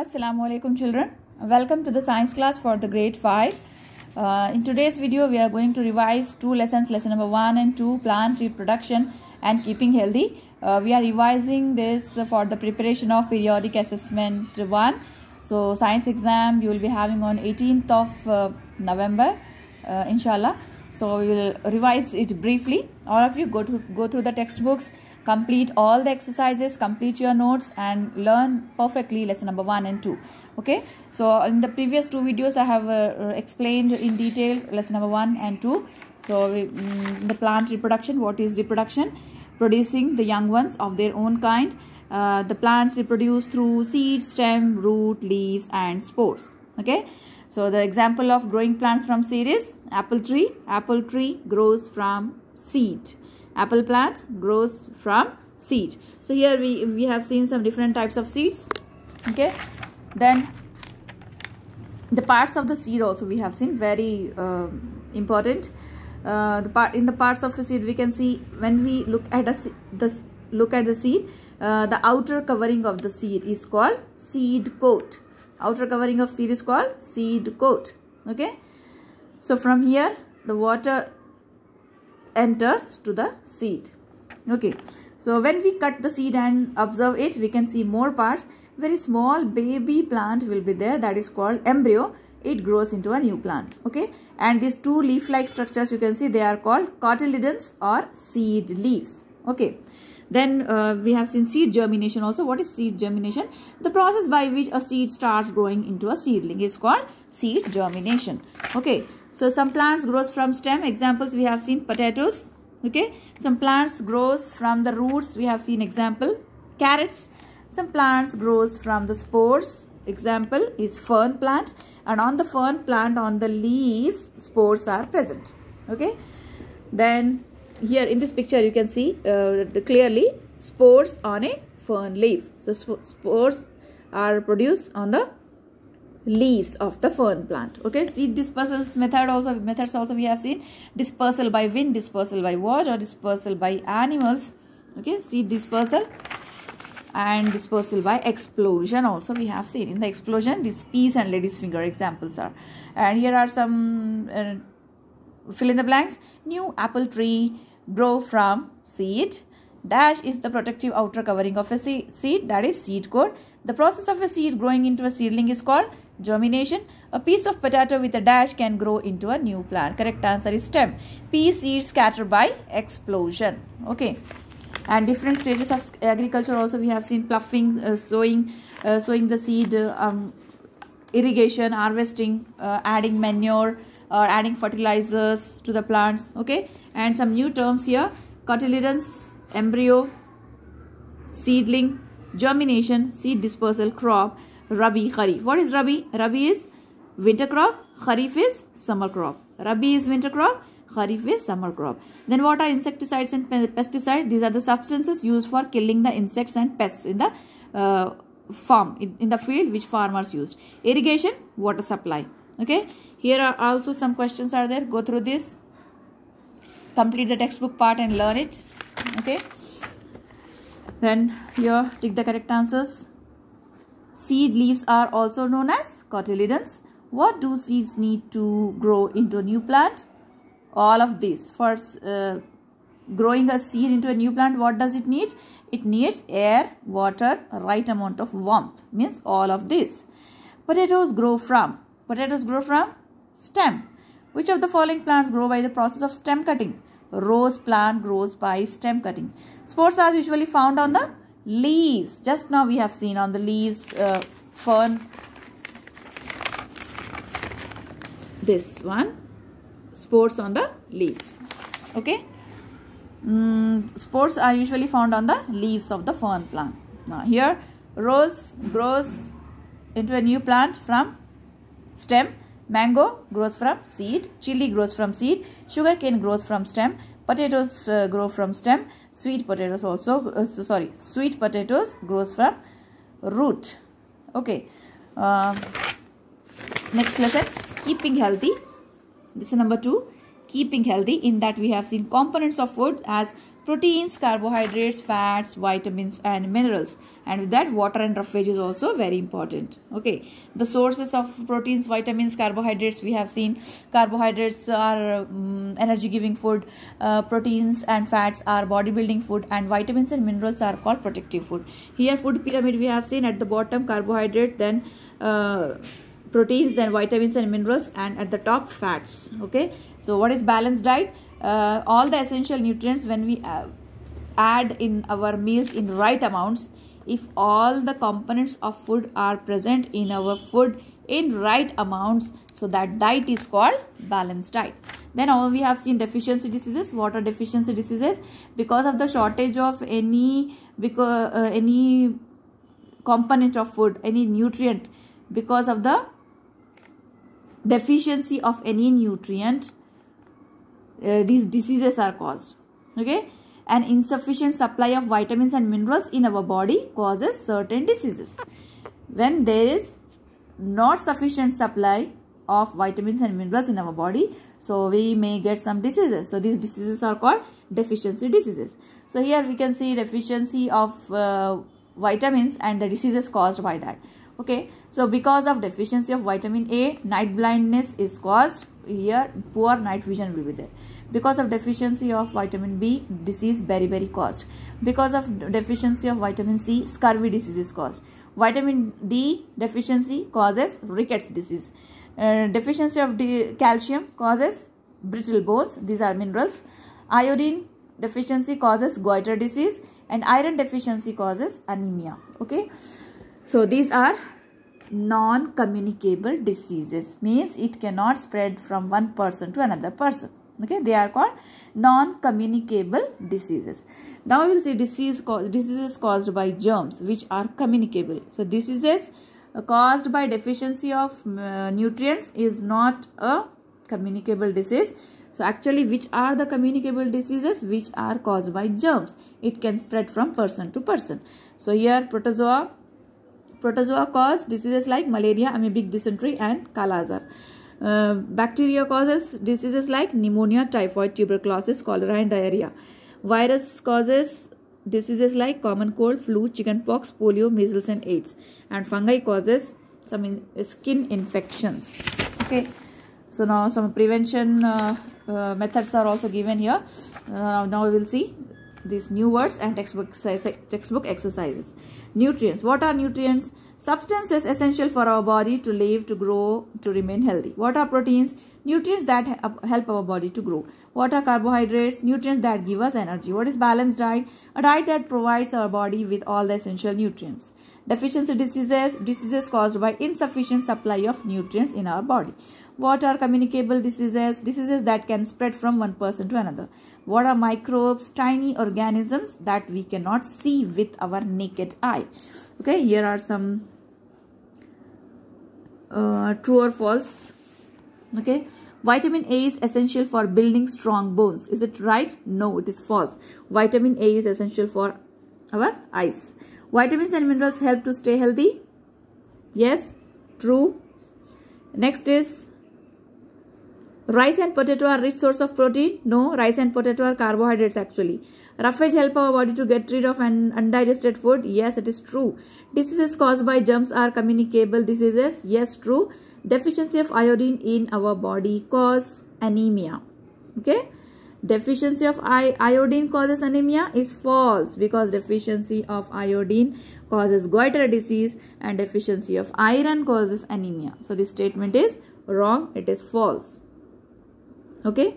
Assalamu alaikum children. Welcome to the science class for the grade 5. Uh, in today's video we are going to revise two lessons lesson number 1 and 2 plant reproduction and keeping healthy. Uh, we are revising this for the preparation of periodic assessment 1. So science exam you will be having on 18th of uh, November uh, inshallah so we will revise it briefly all of you go to go through the textbooks complete all the exercises complete your notes and learn perfectly lesson number 1 and 2 okay so in the previous two videos i have uh, explained in detail lesson number 1 and 2 so mm, the plant reproduction what is reproduction producing the young ones of their own kind uh, the plants reproduce through seed stem root leaves and spores okay so the example of growing plants from seed is apple tree. Apple tree grows from seed. Apple plants grows from seed. So here we, we have seen some different types of seeds. Okay. Then the parts of the seed also we have seen very uh, important. Uh, the part in the parts of a seed we can see when we look at a the look at the seed uh, the outer covering of the seed is called seed coat outer covering of seed is called seed coat okay so from here the water enters to the seed okay so when we cut the seed and observe it we can see more parts very small baby plant will be there that is called embryo it grows into a new plant okay and these two leaf like structures you can see they are called cotyledons or seed leaves okay then uh, we have seen seed germination also. What is seed germination? The process by which a seed starts growing into a seedling is called seed germination. Okay. So some plants grows from stem. Examples we have seen potatoes. Okay. Some plants grows from the roots. We have seen example carrots. Some plants grows from the spores. Example is fern plant. And on the fern plant on the leaves spores are present. Okay. Then here in this picture you can see uh, the clearly spores on a fern leaf. So sp spores are produced on the leaves of the fern plant okay seed dispersal method also methods also we have seen dispersal by wind dispersal by water dispersal by animals okay seed dispersal and dispersal by explosion also we have seen in the explosion this peas and lady's finger examples are and here are some uh, fill in the blanks new apple tree grow from seed dash is the protective outer covering of a seed that is seed coat the process of a seed growing into a seedling is called germination a piece of potato with a dash can grow into a new plant correct answer is stem Piece seeds scatter by explosion okay and different stages of agriculture also we have seen pluffing uh, sowing uh, sowing the seed uh, um, irrigation harvesting uh, adding manure or adding fertilizers to the plants okay and some new terms here cotyledons embryo seedling germination seed dispersal crop rabi kharif what is rabi rabi is winter crop kharif is summer crop rabi is winter crop kharif is summer crop then what are insecticides and pesticides these are the substances used for killing the insects and pests in the uh, farm in, in the field which farmers used irrigation water supply okay here are also some questions are there go through this complete the textbook part and learn it okay then here take the correct answers seed leaves are also known as cotyledons what do seeds need to grow into a new plant all of this for uh, growing a seed into a new plant what does it need it needs air water right amount of warmth means all of this potatoes grow from potatoes grow from stem which of the following plants grow by the process of stem cutting? Rose plant grows by stem cutting. Spores are usually found on the leaves. Just now we have seen on the leaves, uh, fern. This one. Spores on the leaves. Okay. Mm, spores are usually found on the leaves of the fern plant. Now here rose grows into a new plant from stem Mango grows from seed, chili grows from seed, sugarcane grows from stem, potatoes uh, grow from stem, sweet potatoes also, uh, sorry, sweet potatoes grows from root. Okay. Uh, next lesson, keeping healthy. This is number two, keeping healthy. In that we have seen components of food as proteins, carbohydrates, fats, vitamins and minerals. And with that water and roughage is also very important. Okay. The sources of proteins, vitamins, carbohydrates we have seen. Carbohydrates are um, energy giving food. Uh, proteins and fats are bodybuilding food and vitamins and minerals are called protective food. Here food pyramid we have seen at the bottom carbohydrates then uh, proteins then vitamins and minerals and at the top fats okay so what is balanced diet uh, all the essential nutrients when we uh, add in our meals in right amounts if all the components of food are present in our food in right amounts so that diet is called balanced diet then we have seen deficiency diseases water deficiency diseases because of the shortage of any because uh, any component of food any nutrient because of the deficiency of any nutrient uh, these diseases are caused okay an insufficient supply of vitamins and minerals in our body causes certain diseases when there is not sufficient supply of vitamins and minerals in our body so we may get some diseases so these diseases are called deficiency diseases so here we can see deficiency of uh, vitamins and the diseases caused by that okay so because of deficiency of vitamin a night blindness is caused here poor night vision will be there because of deficiency of vitamin b disease beriberi caused because of deficiency of vitamin c scurvy disease is caused vitamin d deficiency causes rickets disease uh, deficiency of d calcium causes brittle bones these are minerals iodine deficiency causes goiter disease and iron deficiency causes anemia okay so these are non-communicable diseases means it cannot spread from one person to another person okay they are called non-communicable diseases now we will see disease diseases caused by germs which are communicable so diseases uh, caused by deficiency of uh, nutrients is not a communicable disease so actually which are the communicable diseases which are caused by germs it can spread from person to person so here protozoa Protozoa cause diseases like malaria, amoebic dysentery and kala Uh, bacteria causes diseases like pneumonia, typhoid, tuberculosis, cholera and diarrhea. Virus causes diseases like common cold, flu, chickenpox, polio, measles and AIDS. And fungi causes some in uh, skin infections. Okay. So now some prevention uh, uh, methods are also given here. Uh, now we will see these new words and textbook, textbook exercises. Nutrients. What are nutrients? Substances essential for our body to live, to grow, to remain healthy. What are proteins? Nutrients that help our body to grow. What are carbohydrates? Nutrients that give us energy. What is balanced diet? A diet that provides our body with all the essential nutrients. Deficiency diseases, diseases caused by insufficient supply of nutrients in our body. What are communicable diseases? Diseases that can spread from one person to another. What are microbes? Tiny organisms that we cannot see with our naked eye. Okay, here are some uh, true or false. Okay, Vitamin A is essential for building strong bones. Is it right? No, it is false. Vitamin A is essential for our eyes. Vitamins and minerals help to stay healthy. Yes, true. Next is Rice and potato are rich source of protein. No, rice and potato are carbohydrates actually. Roughage help our body to get rid of an undigested food. Yes, it is true. Diseases caused by germs are communicable diseases. Yes, true. Deficiency of iodine in our body cause anemia. Okay. Deficiency of iodine causes anemia is false because deficiency of iodine causes goiter disease and deficiency of iron causes anemia. So, this statement is wrong. It is false okay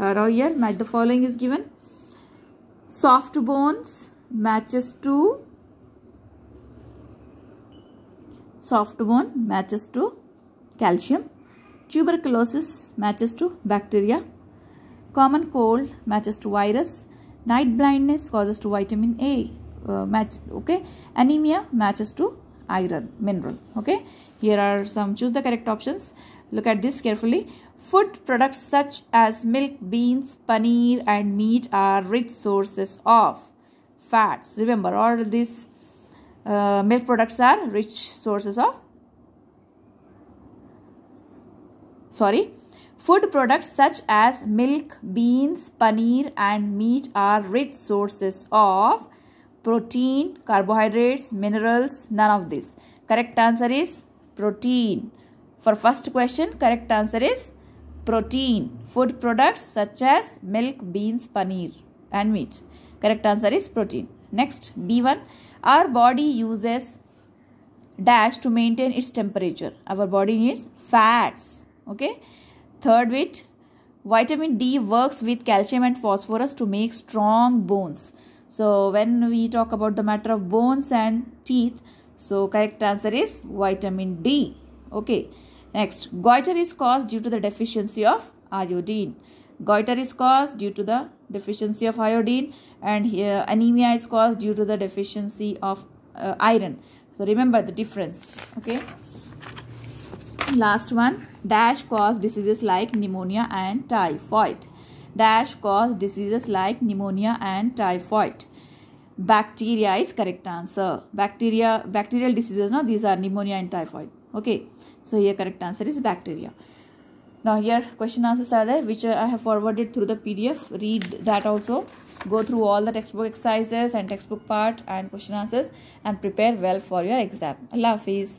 uh, now here the following is given soft bones matches to soft bone matches to calcium tuberculosis matches to bacteria common cold matches to virus night blindness causes to vitamin a uh, match okay anemia matches to iron mineral okay here are some choose the correct options Look at this carefully. Food products such as milk, beans, paneer and meat are rich sources of fats. Remember all these uh, milk products are rich sources of sorry Food products such as milk, beans, paneer and meat are rich sources of protein, carbohydrates, minerals, none of this. Correct answer is protein. For first question, correct answer is protein. Food products such as milk, beans, paneer and meat. Correct answer is protein. Next, B1. Our body uses dash to maintain its temperature. Our body needs fats. Okay. Third bit, vitamin D works with calcium and phosphorus to make strong bones. So, when we talk about the matter of bones and teeth, so correct answer is vitamin D. Okay. Next, goiter is caused due to the deficiency of iodine. Goiter is caused due to the deficiency of iodine and here anemia is caused due to the deficiency of uh, iron. So remember the difference. Okay. Last one, dash cause diseases like pneumonia and typhoid. Dash cause diseases like pneumonia and typhoid bacteria is correct answer bacteria bacterial diseases no these are pneumonia and typhoid okay so here correct answer is bacteria now here question answers are there which i have forwarded through the pdf read that also go through all the textbook exercises and textbook part and question answers and prepare well for your exam allah hafiz